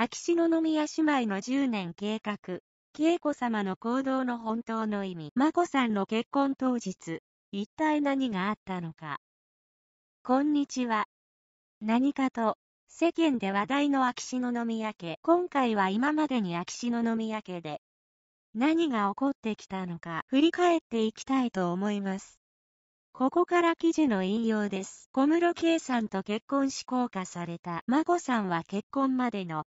秋篠宮姉妹の10年計画、恵子様の行動の本当の意味、眞子さんの結婚当日、一体何があったのか。こんにちは。何かと、世間で話題の秋篠宮家。今回は今までに秋篠宮家で、何が起こってきたのか、振り返っていきたいと思います。ここから記事の引用です。小室圭さんと結婚し降下された、眞子さんは結婚までの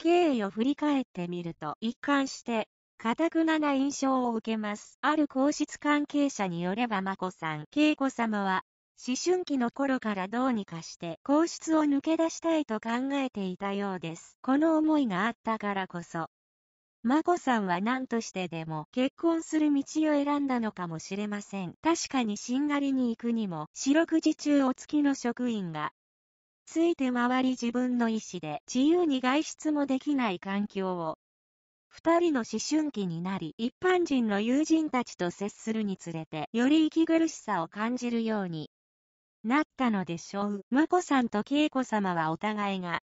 経緯を振り返ってみると一貫して、堅くなな印象を受けます。ある皇室関係者によれば眞子さん、恵子様は、思春期の頃からどうにかして皇室を抜け出したいと考えていたようです。この思いがあったからこそ、眞子さんは何としてでも結婚する道を選んだのかもしれません。確かにしんがりに行くにも、四六時中お月の職員がついて回り自分の意思で自由に外出もできない環境を。二人の思春期になり、一般人の友人たちと接するにつれて、より息苦しさを感じるようになったのでしょう。眞子さんと恵子さまはお互いが、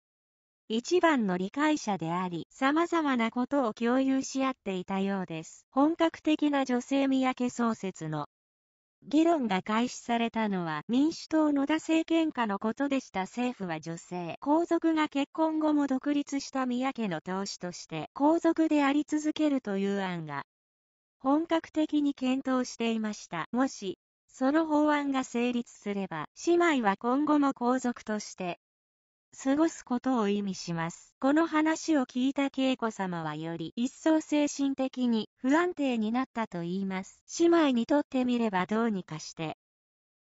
一番の理解者であり、様々なことを共有し合っていたようです。本格的な女性三宅創設の議論が開始されたのは民主党野田政権下のことでした政府は女性、皇族が結婚後も独立した宮家の投資として皇族であり続けるという案が本格的に検討していました。もし、その法案が成立すれば、姉妹は今後も皇族として過ごすことを意味します。この話を聞いた恵子様はより一層精神的に不安定になったと言います。姉妹にとってみればどうにかして、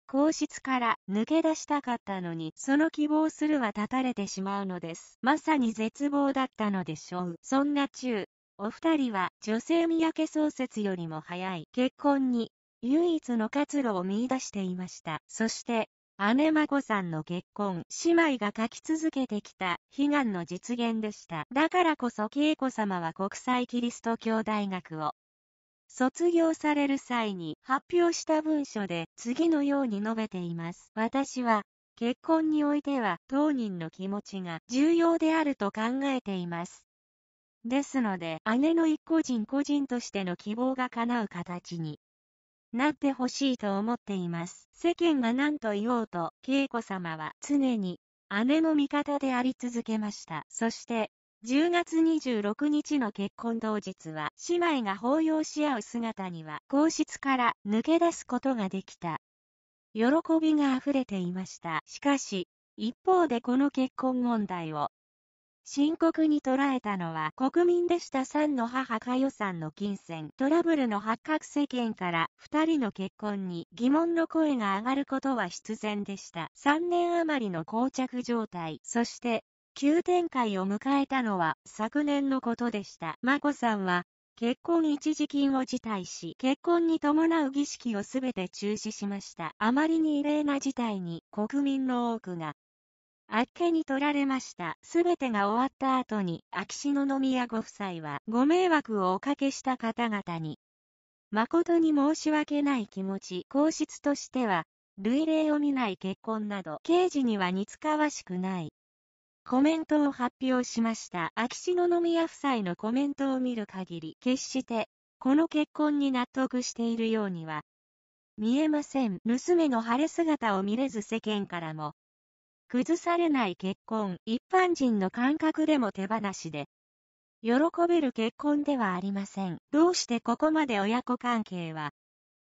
皇室から抜け出したかったのに、その希望するは断たれてしまうのです。まさに絶望だったのでしょう。そんな中、お二人は女性三宅創設よりも早い結婚に唯一の活路を見出していました。そして、姉眞子さんの結婚、姉妹が書き続けてきた悲願の実現でした。だからこそ恵子様は国際キリスト教大学を卒業される際に発表した文書で次のように述べています。私は結婚においては当人の気持ちが重要であると考えています。ですので、姉の一個人個人としての希望が叶う形になってほしいと思っています。世間が何と言おうと、恵子様は常に姉の味方であり続けました。そして、10月26日の結婚当日は、姉妹が抱擁し合う姿には、皇室から抜け出すことができた。喜びが溢れていました。しかし、一方でこの結婚問題を深刻に捉えたのは国民でした3の母佳代さんの金銭トラブルの発覚世間から2人の結婚に疑問の声が上がることは必然でした。3年余りの膠着状態、そして急展開を迎えたのは昨年のことでした。眞子さんは結婚一時金を辞退し、結婚に伴う儀式をすべて中止しました。あまりに異例な事態に国民の多くがあっけに取られました。すべてが終わった後に、秋篠宮ご夫妻は、ご迷惑をおかけした方々に、誠に申し訳ない気持ち、皇室としては、類例を見ない結婚など、刑事には似つかわしくない。コメントを発表しました。秋篠宮夫妻のコメントを見る限り、決して、この結婚に納得しているようには、見えません。娘の晴れ姿を見れず世間からも、崩されない結婚、一般人の感覚でも手放しで、喜べる結婚ではありません。どうしてここまで親子関係は、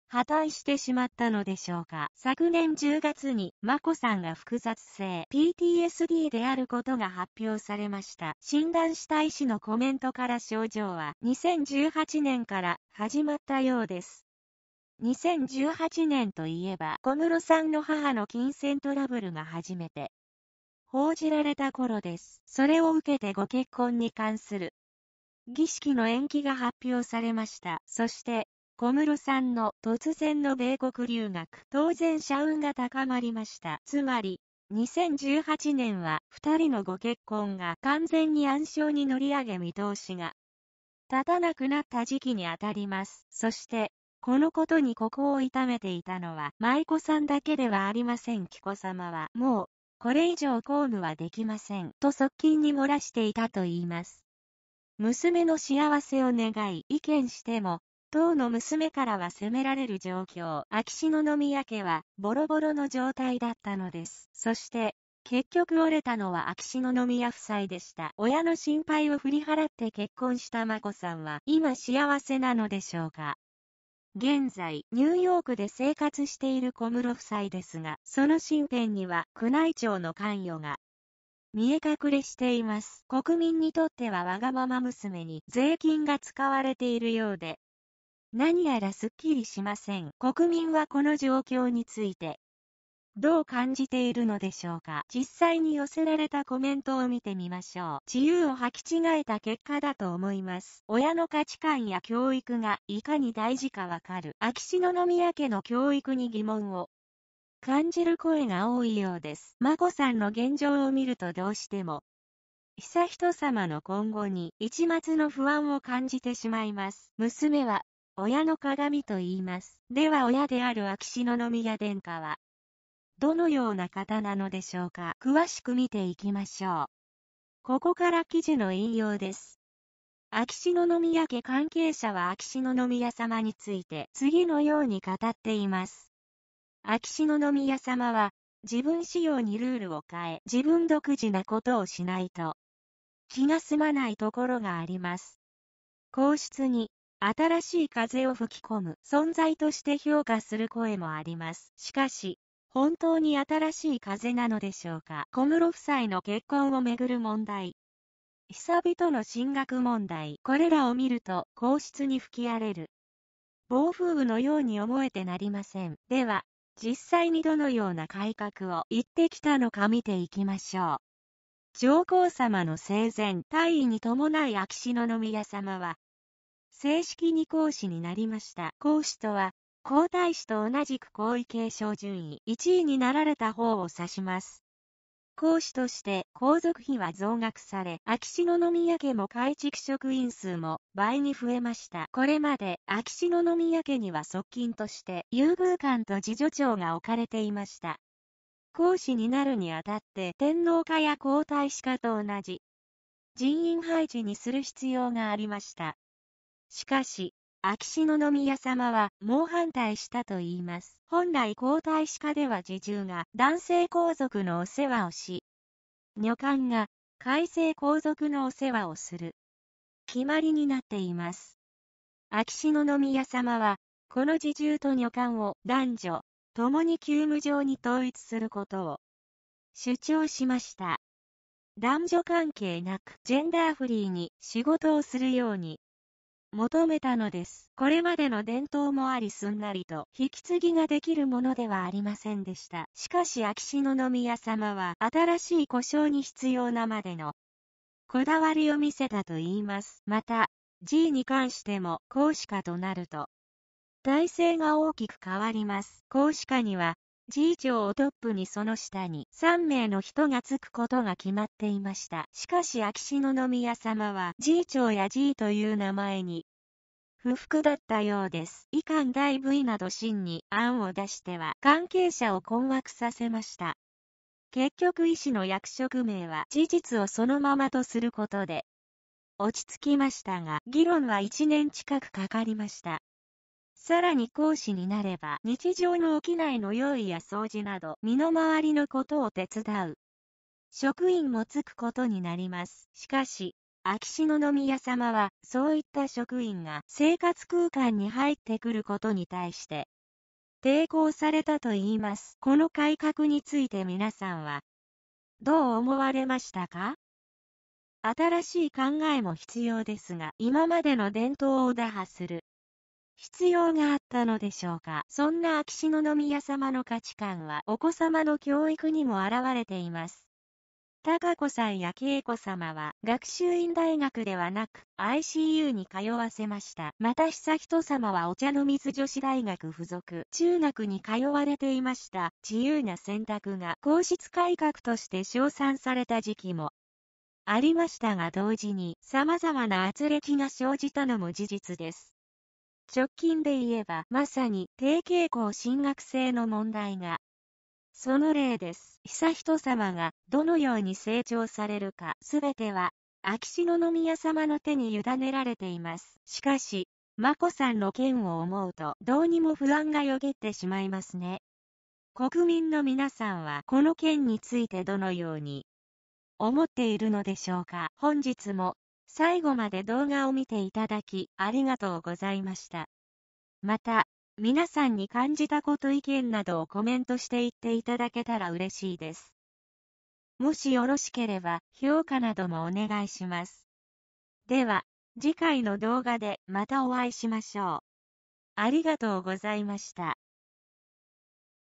破綻してしまったのでしょうか。昨年10月に、眞子さんが複雑性 PTSD であることが発表されました。診断した医師のコメントから症状は、2018年から始まったようです。2018年といえば小室さんの母の金銭トラブルが初めて報じられた頃です。それを受けてご結婚に関する儀式の延期が発表されました。そして小室さんの突然の米国留学、当然社運が高まりました。つまり、2018年は2人のご結婚が完全に暗礁に乗り上げ見通しが立たなくなった時期にあたります。そして、このことに心を痛めていたのは舞子さんだけではありません紀子さまはもうこれ以上公務はできませんと側近に漏らしていたと言います娘の幸せを願い意見しても当の娘からは責められる状況秋篠宮家はボロボロの状態だったのですそして結局折れたのは秋篠宮夫妻でした。親の心配を振り払って結婚した眞子さんは今幸せなのでしょうか現在、ニューヨークで生活している小室夫妻ですが、その身辺には宮内庁の関与が見え隠れしています。国民にとってはわがまま娘に税金が使われているようで、何やらすっきりしません。国民はこの状況について、どう感じているのでしょうか実際に寄せられたコメントを見てみましょう。自由を履き違えた結果だと思います。親の価値観や教育がいかに大事かわかる。秋篠宮家の教育に疑問を。感じる声が多いようです。眞子さんの現状を見るとどうしても、悠仁さまの今後に一末の不安を感じてしまいます。娘は、親の鏡と言います。では親である秋篠宮殿下は、どのような方なのでしょうか詳しく見ていきましょう。ここから記事の引用です。秋篠宮家関係者は秋篠宮様について次のように語っています。秋篠宮様は自分仕様にルールを変え自分独自なことをしないと気が済まないところがあります。皇室に新しい風を吹き込む存在として評価する声もあります。しかし、本当に新しい風なのでしょうか小室夫妻の結婚をめぐる問題。久々の進学問題。これらを見ると、皇室に吹き荒れる。暴風雨のように思えてなりません。では、実際にどのような改革を言ってきたのか見ていきましょう。上皇様の生前、退位に伴い秋篠宮様は、正式に皇嗣になりました。皇嗣とは、皇太子と同じく皇位継承順位1位になられた方を指します。皇子として皇族費は増額され、秋篠宮家も改築職員数も倍に増えました。これまで秋篠宮家には側近として優遇官と次女長が置かれていました。皇子になるにあたって天皇家や皇太子家と同じ人員配置にする必要がありました。しかし、秋篠宮様は猛反対したと言います。本来皇太子家では侍従が男性皇族のお世話をし、女官が改正皇族のお世話をする。決まりになっています。秋篠宮様は、この侍従と女官を男女、共に急務上に統一することを主張しました。男女関係なくジェンダーフリーに仕事をするように求めたのです。これまでの伝統もありすんなりと引き継ぎができるものではありませんでした。しかし秋篠宮様は新しい故障に必要なまでのこだわりを見せたといいます。また、G に関しても、孔子家となると、体制が大きく変わります。孔子家には、G 条をトップにその下に3名の人がつくことが決まっていました。しかし秋篠宮様は次長や G という名前に不服だったようです。以下大 V など真に案を出しては関係者を困惑させました。結局医師の役職名は事実をそのままとすることで落ち着きましたが、議論は1年近くかかりました。さらに講師になれば日常のな内の用意や掃除など身の回りのことを手伝う。職員もつくことになります。しかし、秋篠宮さまは、そういった職員が生活空間に入ってくることに対して、抵抗されたと言います。この改革について皆さんは、どう思われましたか新しい考えも必要ですが、今までの伝統を打破する。必要があったのでしょうか。そんな秋篠宮様の価値観はお子様の教育にも現れています。高子さんや恵子様は学習院大学ではなく ICU に通わせました。また久人様はお茶の水女子大学附属中学に通われていました。自由な選択が皇室改革として称賛された時期もありましたが同時に様々な圧力が生じたのも事実です。直近で言えばまさに低傾向進学生の問題が。その例です。悠仁さまがどのように成長されるかすべては秋篠宮さまの手に委ねられています。しかし、眞子さんの件を思うとどうにも不安がよぎってしまいますね。国民の皆さんはこの件についてどのように思っているのでしょうか。本日も最後まで動画を見ていただき、ありがとうございました。また、皆さんに感じたこと意見などをコメントしていっていただけたら嬉しいです。もしよろしければ、評価などもお願いします。では、次回の動画でまたお会いしましょう。ありがとうございました。